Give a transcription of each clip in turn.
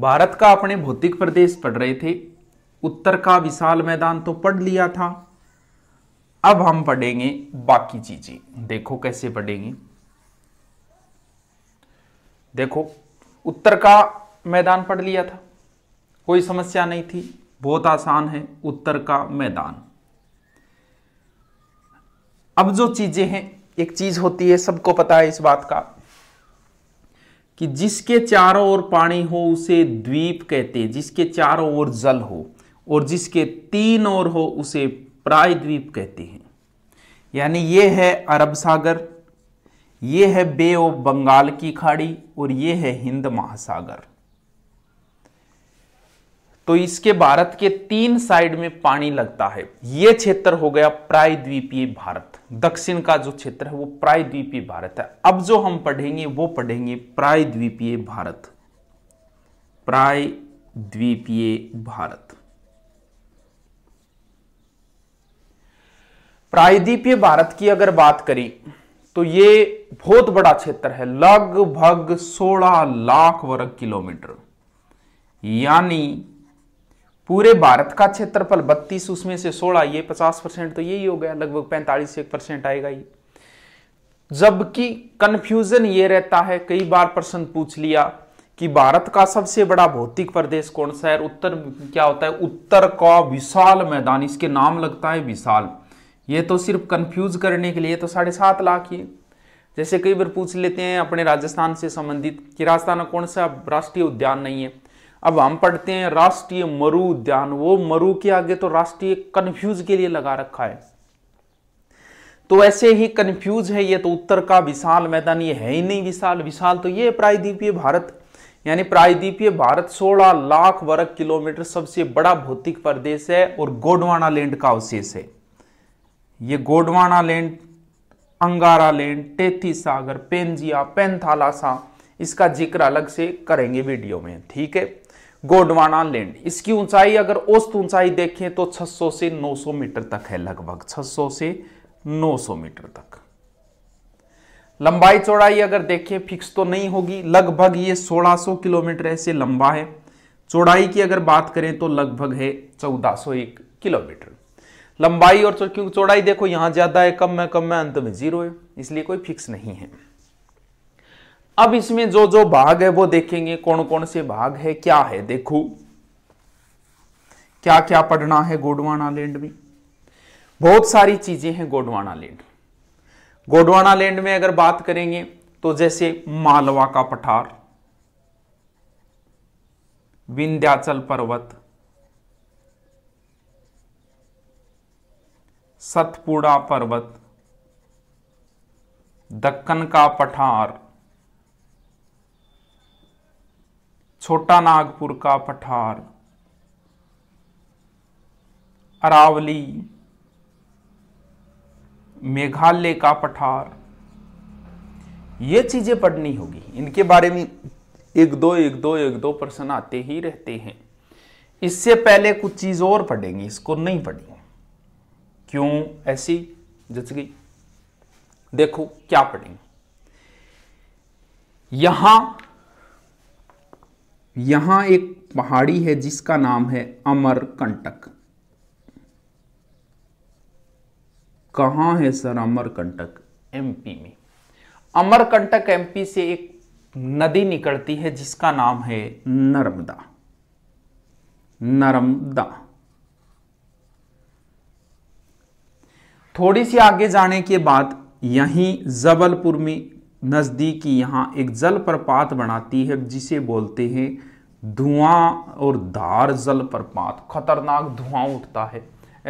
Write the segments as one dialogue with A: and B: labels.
A: भारत का अपने भौतिक प्रदेश पढ़ रहे थे उत्तर का विशाल मैदान तो पढ़ लिया था अब हम पढ़ेंगे बाकी चीजें देखो कैसे पढ़ेंगे देखो उत्तर का मैदान पढ़ लिया था कोई समस्या नहीं थी बहुत आसान है उत्तर का मैदान अब जो चीजें हैं एक चीज होती है सबको पता है इस बात का कि जिसके चारों ओर पानी हो उसे द्वीप कहते हैं जिसके चारों ओर जल हो और जिसके तीन ओर हो उसे प्राय द्वीप कहते हैं यानी ये है अरब सागर ये है बे ऑफ बंगाल की खाड़ी और ये है हिंद महासागर तो इसके भारत के तीन साइड में पानी लगता है यह क्षेत्र हो गया प्रायद्वीपीय भारत दक्षिण का जो क्षेत्र है वो प्रायद्वीपीय भारत है अब जो हम पढ़ेंगे वो पढ़ेंगे प्रायद्वीपीय भारत प्रायद्वीपीय भारत प्रायद्वीपीय भारत की अगर बात करें तो ये बहुत बड़ा क्षेत्र है लगभग 16 लाख वर्ग किलोमीटर यानी पूरे भारत का क्षेत्रफल बत्तीस उसमें से सोलह ये पचास परसेंट तो यही हो गया लगभग पैंतालीस एक परसेंट आएगा ये जबकि कंफ्यूजन ये रहता है कई बार प्रश्न पूछ लिया कि भारत का सबसे बड़ा भौतिक प्रदेश कौन सा है उत्तर क्या होता है उत्तर का विशाल मैदान इसके नाम लगता है विशाल ये तो सिर्फ कंफ्यूज करने के लिए तो साढ़े सात लाख ही जैसे कई बार पूछ लेते हैं अपने राजस्थान से संबंधित कि राजस्थान कौन सा राष्ट्रीय उद्यान नहीं है अब हम पढ़ते हैं राष्ट्रीय मरु उद्यान वो मरु के आगे तो राष्ट्रीय कन्फ्यूज के लिए लगा रखा है तो ऐसे ही कन्फ्यूज है ये तो उत्तर का विशाल मैदान ये है ही नहीं विशाल विशाल तो ये प्रायद्वीपीय भारत यानी प्रायद्वीपीय भारत 16 लाख वर्ग किलोमीटर सबसे बड़ा भौतिक प्रदेश है और गोडवाना लैंड का अवशेष है ये Gondwana land Angara land Tethys सागर पेंजिया पेंथालासा इसका जिक्र अलग से करेंगे वीडियो में ठीक है गोडवाना लैंड इसकी ऊंचाई अगर औस्त ऊंचाई देखें तो 600 से 900 मीटर तक है लगभग 600 से 900 मीटर तक लंबाई चौड़ाई अगर देखें फिक्स तो नहीं होगी लगभग ये 1600 किलोमीटर ऐसे लंबा है चौड़ाई की अगर बात करें तो लगभग है 1401 किलोमीटर लंबाई और क्योंकि चौड़ाई देखो यहां ज्यादा है कम है कम है अंत में जीरो है इसलिए कोई फिक्स नहीं है अब इसमें जो जो भाग है वो देखेंगे कौन कौन से भाग है क्या है देखो क्या क्या पढ़ना है गोडवाना लैंड में बहुत सारी चीजें हैं गोडवाना लैंड गोडवाना लैंड में अगर बात करेंगे तो जैसे मालवा का पठार विंध्याचल पर्वत सतपुड़ा पर्वत दक्कन का पठार छोटा नागपुर का पठार अरावली मेघालय का पठार ये चीजें पढ़नी होगी इनके बारे में एक दो एक दो एक दो प्रश्न आते ही रहते हैं इससे पहले कुछ चीज और पढ़ेंगे इसको नहीं पढ़ेंगे क्यों ऐसी जच गई देखो क्या पढ़ेंगे यहां यहां एक पहाड़ी है जिसका नाम है अमरकंटक कहा है सर अमरकंटक एमपी में अमरकंटक एमपी से एक नदी निकलती है जिसका नाम है नर्मदा नर्मदा थोड़ी सी आगे जाने के बाद यहीं जबलपुर में नज़दीकी यहाँ एक जल प्रपात बनाती है जिसे बोलते हैं धुआं और धार जल प्रपात खतरनाक धुआं उठता है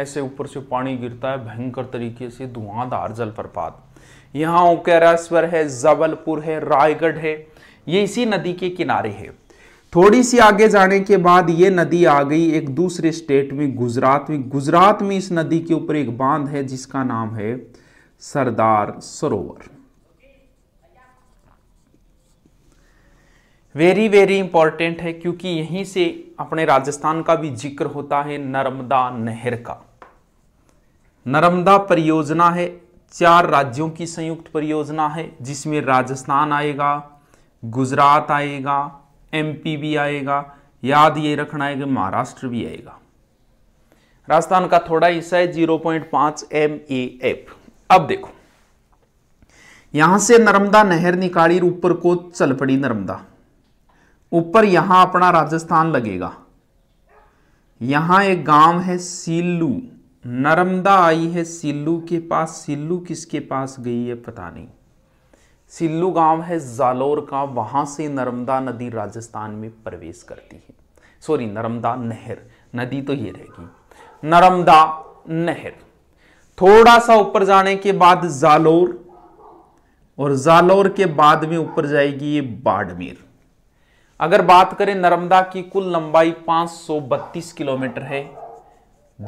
A: ऐसे ऊपर से पानी गिरता है भयंकर तरीके से धुआंधार जल प्रपात यहाँ ओकेरेश्वर है जबलपुर है रायगढ़ है ये इसी नदी के किनारे है थोड़ी सी आगे जाने के बाद ये नदी आ गई एक दूसरे स्टेट में गुजरात में गुजरात में इस नदी के ऊपर एक बांध है जिसका नाम है सरदार सरोवर वेरी वेरी इंपॉर्टेंट है क्योंकि यहीं से अपने राजस्थान का भी जिक्र होता है नर्मदा नहर का नर्मदा परियोजना है चार राज्यों की संयुक्त परियोजना है जिसमें राजस्थान आएगा गुजरात आएगा एमपी भी आएगा याद ये रखना है कि महाराष्ट्र भी आएगा राजस्थान का थोड़ा हिस्सा है 0.5 पॉइंट एम ए एफ अब देखो यहां से नर्मदा नहर निकाली ऊपर को चल पड़ी नर्मदा ऊपर यहां अपना राजस्थान लगेगा यहां एक गांव है सिल्लू नर्मदा आई है सिल्लू के पास सिल्लू किसके पास गई है पता नहीं सिल्लू गांव है जालोर का वहां से नर्मदा नदी राजस्थान में प्रवेश करती है सॉरी नर्मदा नहर नदी तो ये रहेगी नर्मदा नहर थोड़ा सा ऊपर जाने के बाद जालोर और जालोर के बाद में ऊपर जाएगी ये बाड़मेर अगर बात करें नर्मदा की कुल लंबाई 532 किलोमीटर है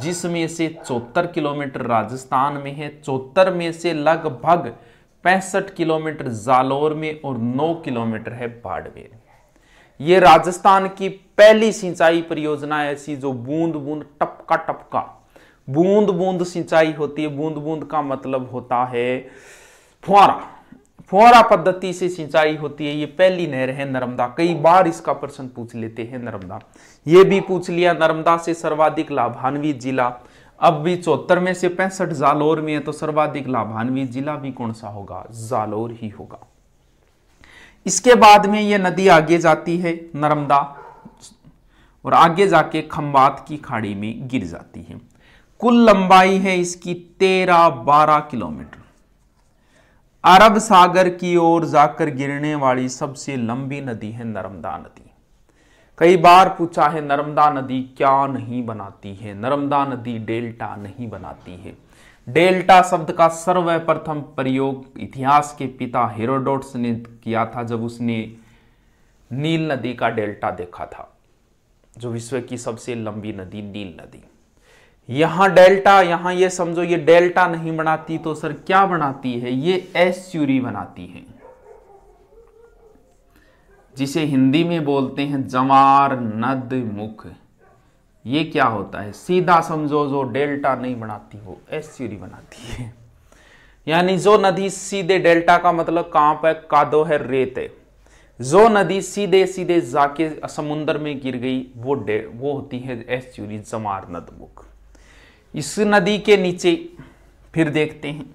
A: जिसमें से चौहत्तर किलोमीटर राजस्थान में है चौहत्तर में से लगभग पैंसठ किलोमीटर जालोर में और 9 किलोमीटर है बाड़मेर ये राजस्थान की पहली सिंचाई परियोजना ऐसी जो बूंद बूंद टपका टपका बूंद बूंद सिंचाई होती है बूंद बूंद का मतलब होता है फुआरा फुहरा पद्धति से सिंचाई होती है ये पहली नहर है नर्मदा कई बार इसका प्रश्न पूछ लेते हैं नर्मदा ये भी पूछ लिया नर्मदा से सर्वाधिक लाभान्वित जिला अब भी चौहत्तर में से पैंसठ जालोर में है तो सर्वाधिक लाभान्वित जिला भी कौन सा होगा जालोर ही होगा इसके बाद में यह नदी आगे जाती है नर्मदा और आगे जाके खम्बात की खाड़ी में गिर जाती है कुल लंबाई है इसकी तेरह बारह किलोमीटर अरब सागर की ओर जाकर गिरने वाली सबसे लंबी नदी है नर्मदा नदी कई बार पूछा है नर्मदा नदी क्या नहीं बनाती है नर्मदा नदी डेल्टा नहीं बनाती है डेल्टा शब्द का सर्वप्रथम प्रयोग इतिहास के पिता हेरोडोट्स ने किया था जब उसने नील नदी का डेल्टा देखा था जो विश्व की सबसे लंबी नदी नील नदी यहां डेल्टा यहां ये समझो ये डेल्टा नहीं बनाती तो सर क्या बनाती है ये एस यूरी बनाती है जिसे हिंदी में बोलते हैं जमार नद मुख ये क्या होता है सीधा समझो जो डेल्टा नहीं बनाती वो एस यूरी बनाती है यानी जो नदी सीधे डेल्टा का मतलब कहां पर कादो है रेत है जो नदी सीधे सीधे जाके समुन्द्र में गिर गई वो डे वो होती है एस यूरी जमार मुख इस नदी के नीचे फिर देखते हैं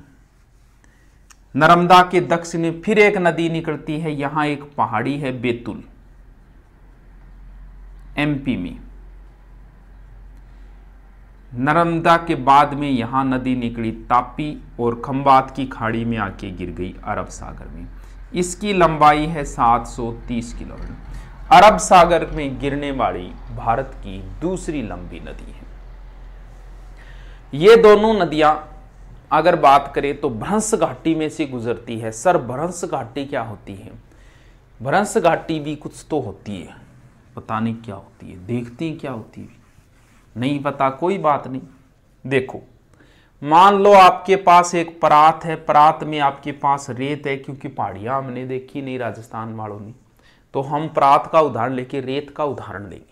A: नर्मदा के दक्षिण में फिर एक नदी निकलती है यहाँ एक पहाड़ी है बेतुल एमपी में नर्मदा के बाद में यहां नदी निकली तापी और खम्बात की खाड़ी में आके गिर गई अरब सागर में इसकी लंबाई है 730 किलोमीटर अरब सागर में गिरने वाली भारत की दूसरी लंबी नदी है ये दोनों नदियां अगर बात करें तो भ्रंस घाटी में से गुजरती है सर भ्रंस घाटी क्या होती है भ्रंस घाटी भी कुछ तो होती है पता नहीं क्या होती है देखते हैं क्या होती है नहीं पता कोई बात नहीं देखो मान लो आपके पास एक परात है परात में आपके पास रेत है क्योंकि पहाड़ियाँ हमने देखी नहीं राजस्थान वालों ने तो हम परात का उदाहरण लेके रेत का उदाहरण लेंगे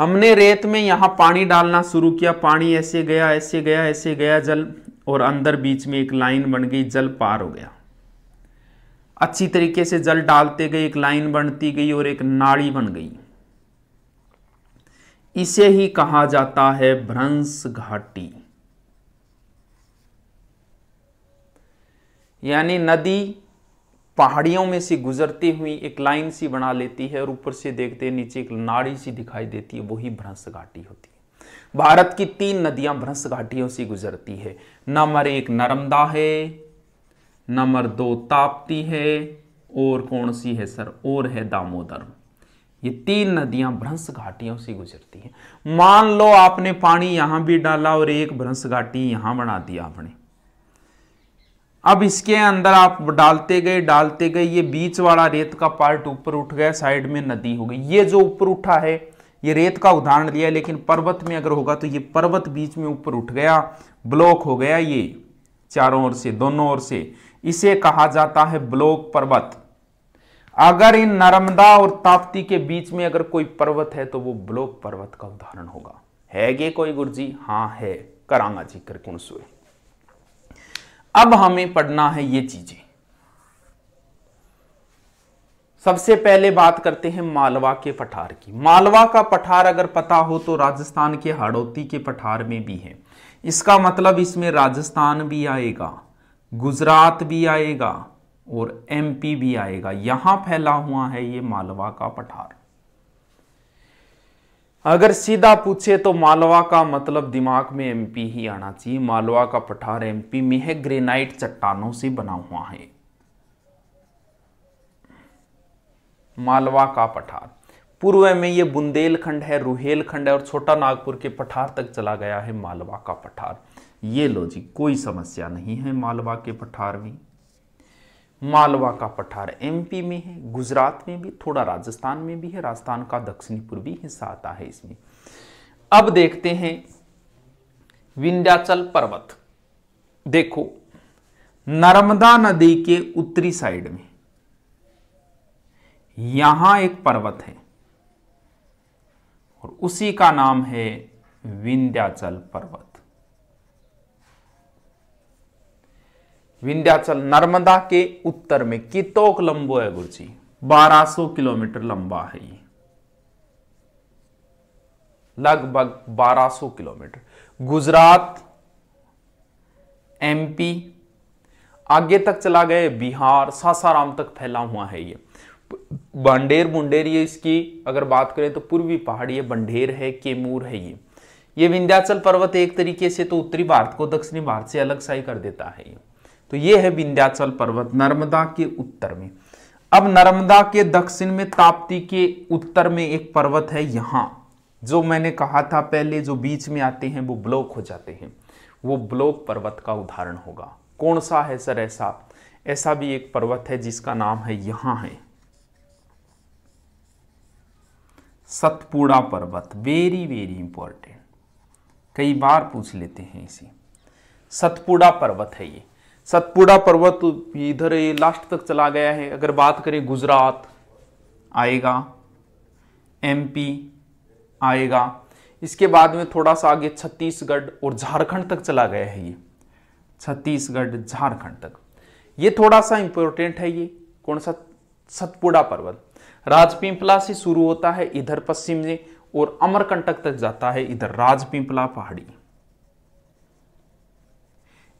A: हमने रेत में यहाँ पानी डालना शुरू किया पानी ऐसे गया ऐसे गया ऐसे गया जल और अंदर बीच में एक लाइन बन गई जल पार हो गया अच्छी तरीके से जल डालते गए एक लाइन बनती गई और एक नाड़ी बन गई इसे ही कहा जाता है भ्रंश घाटी यानी नदी पहाड़ियों में से गुजरती हुई एक लाइन सी बना लेती है और ऊपर से देखते नीचे एक नाड़ी सी दिखाई देती है वही भ्रंश घाटी होती है भारत की तीन नदियां भ्रंश घाटियों से गुजरती है नंबर एक नर्मदा है नंबर दो ताप्ती है और कौन सी है सर और है दामोदर ये तीन नदियां भ्रंश घाटियों से गुजरती हैं मान लो आपने पानी यहां भी डाला और एक भ्रंश घाटी यहां बना दिया आपने अब इसके अंदर आप डालते गए डालते गए ये बीच वाला रेत का पार्ट ऊपर उठ गया साइड में नदी हो गई ये जो ऊपर उठा है ये रेत का उदाहरण दिया लेकिन पर्वत में अगर होगा तो ये पर्वत बीच में ऊपर उठ गया ब्लॉक हो गया ये चारों ओर से दोनों ओर से इसे कहा जाता है ब्लॉक पर्वत अगर इन नर्मदा और ताप्ती के बीच में अगर कोई पर्वत है तो वो ब्लॉक पर्वत का उदाहरण होगा है गे कोई गुरुजी हाँ है करांगा जी करकुण अब हमें पढ़ना है ये चीजें सबसे पहले बात करते हैं मालवा के पठार की मालवा का पठार अगर पता हो तो राजस्थान के हड़ौती के पठार में भी है इसका मतलब इसमें राजस्थान भी आएगा गुजरात भी आएगा और एमपी भी आएगा यहां फैला हुआ है ये मालवा का पठार अगर सीधा पूछे तो मालवा का मतलब दिमाग में एमपी ही आना चाहिए मालवा का पठार एमपी में है ग्रेनाइट चट्टानों से बना हुआ है मालवा का पठार पूर्व में ये बुंदेलखंड है रुहेलखंड है और छोटा नागपुर के पठार तक चला गया है मालवा का पठार ये लो जी कोई समस्या नहीं है मालवा के पठार में मालवा का पठार एमपी में है गुजरात में भी थोड़ा राजस्थान में भी है राजस्थान का दक्षिणी पूर्वी हिस्सा आता है इसमें अब देखते हैं विंध्याचल पर्वत देखो नर्मदा नदी के उत्तरी साइड में यहां एक पर्वत है और उसी का नाम है विंध्याचल पर्वत विंध्याचल नर्मदा के उत्तर में कितोक लंबो है बारह सो किलोमीटर लंबा है ये लगभग 1200 किलोमीटर गुजरात एमपी आगे तक चला गए बिहार सासाराम तक फैला हुआ है ये बंडेर बुंडेर ये इसकी अगर बात करें तो पूर्वी पहाड़ी है बंडेर है केमूर है ये ये विंध्याचल पर्वत एक तरीके से तो उत्तरी भारत को दक्षिणी भारत से अलग सा ही कर देता है ये तो ये है विंध्याचल पर्वत नर्मदा के उत्तर में अब नर्मदा के दक्षिण में ताप्ती के उत्तर में एक पर्वत है यहाँ जो मैंने कहा था पहले जो बीच में आते हैं वो ब्लॉक हो जाते हैं वो ब्लॉक पर्वत का उदाहरण होगा कौन सा है सर ऐसा ऐसा भी एक पर्वत है जिसका नाम है यहां है सतपुड़ा पर्वत वेरी वेरी इंपॉर्टेंट कई बार पूछ लेते हैं इसे सतपुड़ा पर्वत है ये सतपुड़ा पर्वत इधर ये लास्ट तक चला गया है अगर बात करें गुजरात आएगा एमपी आएगा इसके बाद में थोड़ा सा आगे छत्तीसगढ़ और झारखंड तक चला गया है ये छत्तीसगढ़ झारखंड तक ये थोड़ा सा इंपॉर्टेंट है ये कौन सा सतपुड़ा पर्वत राजपिंपला से शुरू होता है इधर पश्चिम में और अमरकंटक तक जाता है इधर राजपिंपला पहाड़ी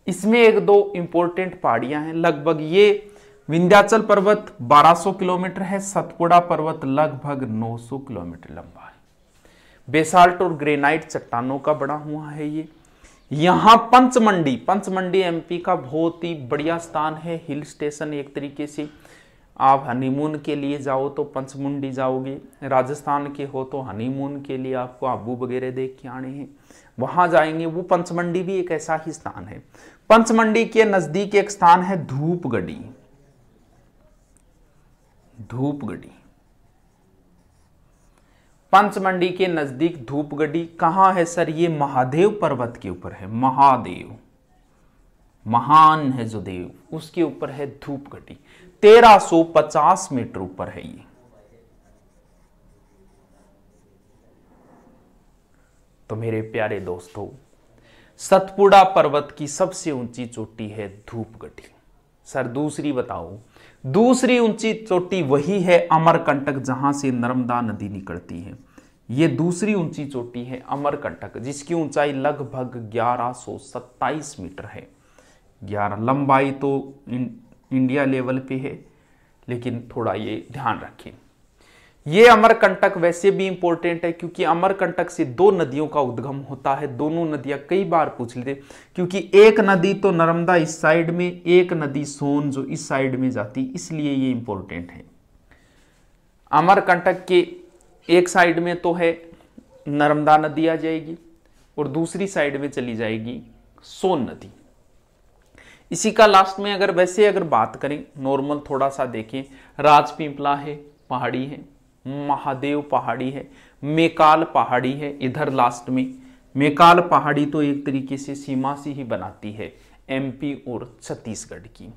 A: इसमें एक दो इंपॉर्टेंट पहाड़ियां हैं लगभग ये विंध्याचल पर्वत 1200 किलोमीटर है सतपुड़ा पर्वत लगभग 900 किलोमीटर लंबा है बेसाल्ट और ग्रेनाइट चट्टानों का बड़ा हुआ है ये यहाँ पंचमंडी पंचमंडी एमपी का बहुत ही बढ़िया स्थान है हिल स्टेशन एक तरीके से आप हनीमून के लिए जाओ तो पंचमुंडी जाओगे राजस्थान के हो तो हनीमून के लिए आपको आबू वगैरह देख के आने हैं वहां जाएंगे वो पंचमंडी भी एक ऐसा ही स्थान है पंचमंडी के नजदीक एक स्थान है धूपगढ़ी धूपगढ़ी पंचमंडी के नजदीक धूपगढ़ी कहां है सर ये महादेव पर्वत के ऊपर है महादेव महान है जो देव उसके ऊपर है धूपगढ़ी 1350 मीटर ऊपर है ये तो मेरे प्यारे दोस्तों सतपुड़ा पर्वत की सबसे ऊंची चोटी है धूपगढ़ी सर दूसरी बताओ दूसरी ऊंची चोटी वही है अमरकंटक जहां से नर्मदा नदी निकलती है ये दूसरी ऊंची चोटी है अमरकंटक जिसकी ऊंचाई लगभग 1127 मीटर है 11 लंबाई तो इंडिया लेवल पे है लेकिन थोड़ा ये ध्यान रखें ये अमरकंटक वैसे भी इंपॉर्टेंट है क्योंकि अमरकंटक से दो नदियों का उद्गम होता है दोनों नदियां कई बार पूछ लेते क्योंकि एक नदी तो नर्मदा इस साइड में एक नदी सोन जो इस साइड में जाती इसलिए ये इंपॉर्टेंट है अमरकंटक के एक साइड में तो है नर्मदा नदी आ जाएगी और दूसरी साइड में चली जाएगी सोन नदी इसी का लास्ट में अगर वैसे अगर बात करें नॉर्मल थोड़ा सा देखें राजपिंपला है पहाड़ी है महादेव पहाड़ी है मेकाल पहाड़ी है इधर लास्ट में मेकाल पहाड़ी तो एक तरीके से सीमा से ही बनाती है एमपी और छत्तीसगढ़ की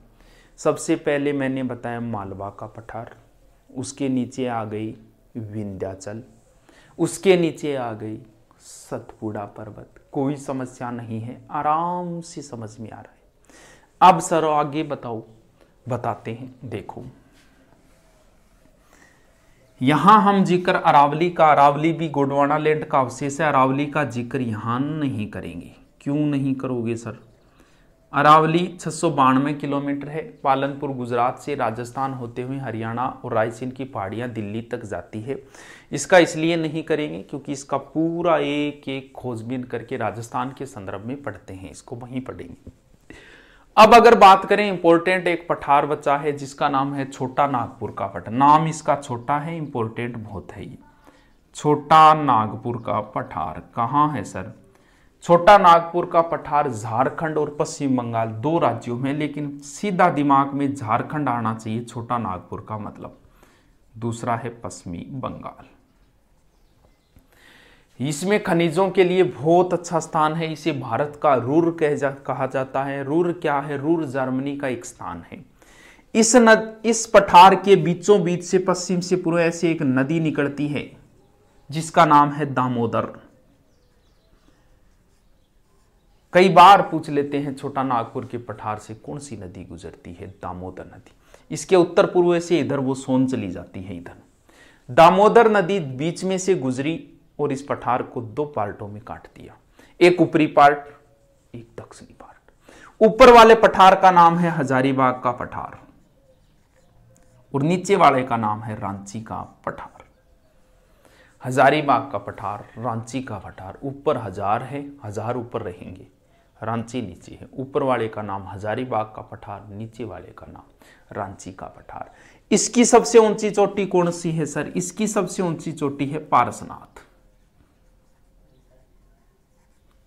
A: सबसे पहले मैंने बताया मालवा का पठार उसके नीचे आ गई विंध्याचल उसके नीचे आ गई सतपुड़ा पर्वत कोई समस्या नहीं है आराम से समझ में आ रहा है अब सर आगे बताओ बताते हैं देखो यहाँ हम जिक्र अरावली का अरावली भी गोडवाना लैंड का अवशेष है अरावली का जिक्र यहाँ नहीं करेंगे क्यों नहीं करोगे सर अरावली छः किलोमीटर है पालनपुर गुजरात से राजस्थान होते हुए हरियाणा और रायसेन की पहाड़ियाँ दिल्ली तक जाती है इसका इसलिए नहीं करेंगे क्योंकि इसका पूरा एक एक खोजबीन करके राजस्थान के संदर्भ में पढ़ते हैं इसको वहीं पढ़ेंगे अब अगर बात करें इंपोर्टेंट एक पठार बच्चा है जिसका नाम है छोटा नागपुर का पठार नाम इसका छोटा है इंपोर्टेंट बहुत है ये छोटा नागपुर का पठार कहाँ है सर छोटा नागपुर का पठार झारखंड और पश्चिम बंगाल दो राज्यों में लेकिन सीधा दिमाग में झारखंड आना चाहिए छोटा नागपुर का मतलब दूसरा है पश्चिमी बंगाल इसमें खनिजों के लिए बहुत अच्छा स्थान है इसे भारत का रूर कह जा कहा जाता है रूर क्या है रूर जर्मनी का एक स्थान है इस नद इस पठार के बीचों बीच से पश्चिम से पूर्व ऐसी एक नदी निकलती है जिसका नाम है दामोदर कई बार पूछ लेते हैं छोटा नागपुर के पठार से कौन सी नदी गुजरती है दामोदर नदी इसके उत्तर पूर्व से इधर वो सोन चली जाती है इधर दामोदर नदी बीच में से गुजरी और इस पठार को दो पार्टों में काट दिया एक ऊपरी पार्ट एक दक्षिणी पार्ट ऊपर वाले पठार का नाम है हजारीबाग का पठार और नीचे वाले का नाम है रांची का पठार हजारीबाग का पठार रांची का पठार ऊपर हजार है हजार ऊपर रहेंगे रांची नीचे है ऊपर वाले का नाम हजारीबाग का पठार नीचे वाले का नाम रांची का पठार इसकी सबसे ऊंची चोटी कौन सी है सर इसकी सबसे ऊंची चोटी है पारसनाथ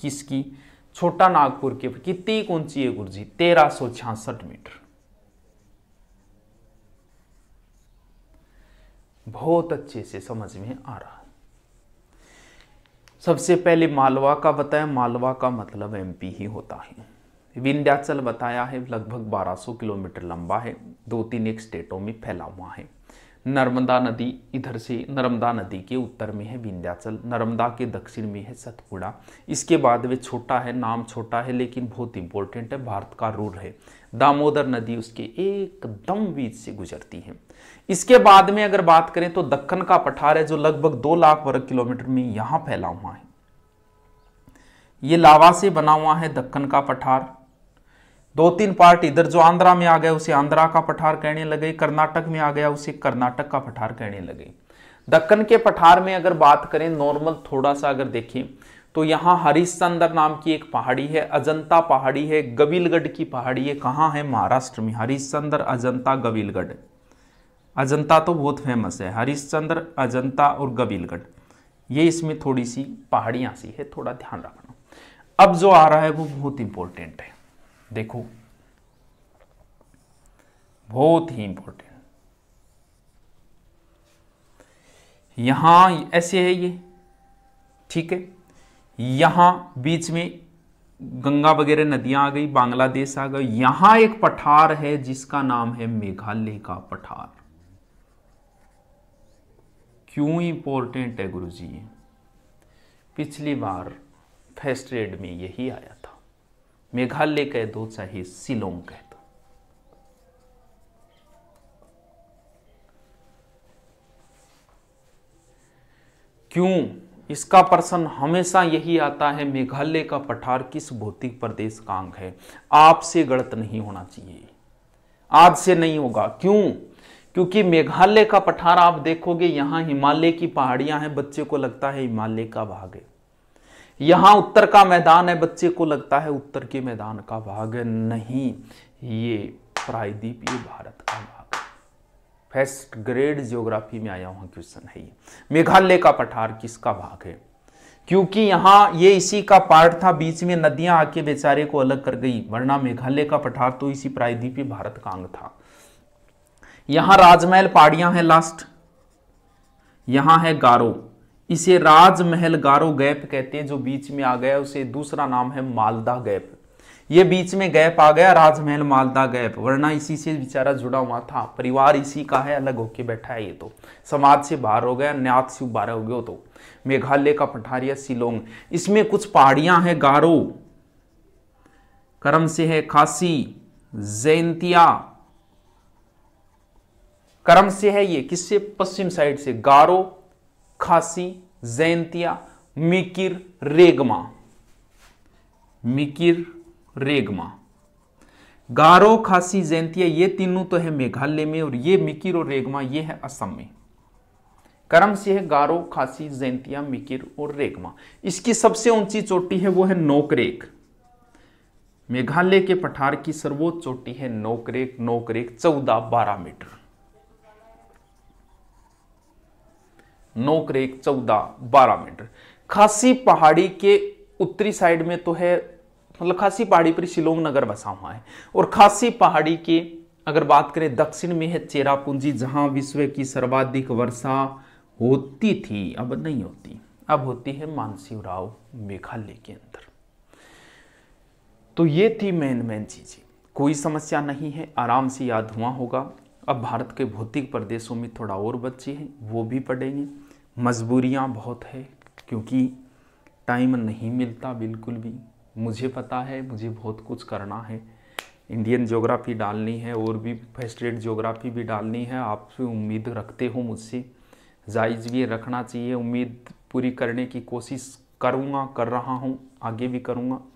A: किसकी छोटा नागपुर के कितनी ऊंची है गुरु जी तेरह सौ छियासठ मीटर बहुत अच्छे से समझ में आ रहा सबसे पहले मालवा का बताया मालवा का मतलब एमपी ही होता है विंध्याचल बताया है लगभग 1200 किलोमीटर लंबा है दो तीन एक स्टेटों में फैला हुआ है नर्मदा नदी इधर से नर्मदा नदी के उत्तर में है विंध्याचल नर्मदा के दक्षिण में है सतपुड़ा इसके बाद वे छोटा है नाम छोटा है लेकिन बहुत इंपॉर्टेंट है भारत का रूर है दामोदर नदी उसके एकदम बीच से गुजरती है इसके बाद में अगर बात करें तो दक्कन का पठार है जो लगभग दो लाख वर्ग किलोमीटर में यहां फैला हुआ है ये लावा से बना हुआ है दक्कन का पठार दो तीन पार्ट इधर जो आंध्रा में आ गया उसे आंध्रा का पठार कहने लगे कर्नाटक में आ गया उसे कर्नाटक का पठार कहने लगे दक्कन के पठार में अगर बात करें नॉर्मल थोड़ा सा अगर देखें तो यहाँ हरिश्चंद्र नाम की एक पहाड़ी है अजंता पहाड़ी है गविलगढ़ की पहाड़ी है कहाँ है महाराष्ट्र में हरिश्चंद्र अजंता गविलगढ़ अजंता तो बहुत फेमस है हरिश्चंद्र अजंता और गविलगढ़ ये इसमें थोड़ी सी पहाड़ियाँ सी है थोड़ा ध्यान रखना अब जो आ रहा है वो बहुत इंपॉर्टेंट है देखो बहुत ही इंपॉर्टेंट यहां ऐसे है ये ठीक है यहां बीच में गंगा वगैरह नदियां आ गई बांग्लादेश आ गई यहां एक पठार है जिसका नाम है मेघालय का पठार क्यों इंपॉर्टेंट है गुरुजी पिछली बार फर्स्ट एड में यही आया मेघालय कह दो चाहे शिलोंग कह दो तो. क्यों इसका प्रश्न हमेशा यही आता है मेघालय का पठार किस भौतिक प्रदेश का अंग है आपसे गलत नहीं होना चाहिए आज से नहीं होगा क्यों क्योंकि मेघालय का पठार आप देखोगे यहां हिमालय की पहाड़ियां हैं बच्चे को लगता है हिमालय का भाग है यहां उत्तर का मैदान है बच्चे को लगता है उत्तर के मैदान का भाग नहीं ये प्रायद्वीप ये भारत का भाग फर्स्ट ग्रेड ज्योग्राफी में आया हुआ क्वेश्चन है ये मेघालय का पठार किसका भाग है क्योंकि यहां ये इसी का पार्ट था बीच में नदियां आके बेचारे को अलग कर गई वरना मेघालय का पठार तो इसी प्रायद्वीपीय भारत का अंग था यहां राजमहल पहाड़ियां हैं लास्ट यहां है गारो इसे राजमहल गारो गैप कहते हैं जो बीच में आ गया उसे दूसरा नाम है मालदा गैप ये बीच में गैप आ गया राजमहल मालदा गैप वरना इसी से बेचारा जुड़ा हुआ था परिवार इसी का है अलग होके बैठा है ये तो समाज से बाहर हो गया न्यात से बारह हो गया तो मेघालय का पठारिया सिलोंग इसमें कुछ पहाड़ियां हैं गारो करम से है खासी जयंतिया करम से है ये किससे पश्चिम साइड से गारो खासी जैंतिया मिकिर रेगमा मिकिर रेगमा गारो खासी जैंतिया ये तीनों तो है मेघालय में और ये मिकिर और रेगमा ये है असम में करम से है गारो खासी जैंतिया मिकिर और रेगमा इसकी सबसे ऊंची चोटी है वो है नोकरेक मेघालय के पठार की सर्वोच्च चोटी है नोकरेक नोकरेक चौदह बारह मीटर नौ क्रेक चौदह बारह मीटर खासी पहाड़ी के उत्तरी साइड में तो है मतलब खासी पहाड़ी पर शिलोंग नगर बसा हुआ है और खासी पहाड़ी के अगर बात करें दक्षिण में है चेरापूंजी जहां विश्व की सर्वाधिक वर्षा होती थी अब नहीं होती अब होती है मानसिवराव मेघालय के अंदर तो ये थी मेन मेन चीज़ें कोई समस्या नहीं है आराम से याद हुआ होगा अब भारत के भौतिक प्रदेशों में थोड़ा और बच्चे हैं वो भी पढ़ेंगे मजबूरियाँ बहुत है क्योंकि टाइम नहीं मिलता बिल्कुल भी मुझे पता है मुझे बहुत कुछ करना है इंडियन ज्योग्राफी डालनी है और भी फर्स्ट एड ज्योग्राफी भी डालनी है आपसे उम्मीद रखते हो मुझसे जायज़ भी रखना चाहिए उम्मीद पूरी करने की कोशिश करूँगा कर रहा हूँ आगे भी करूँगा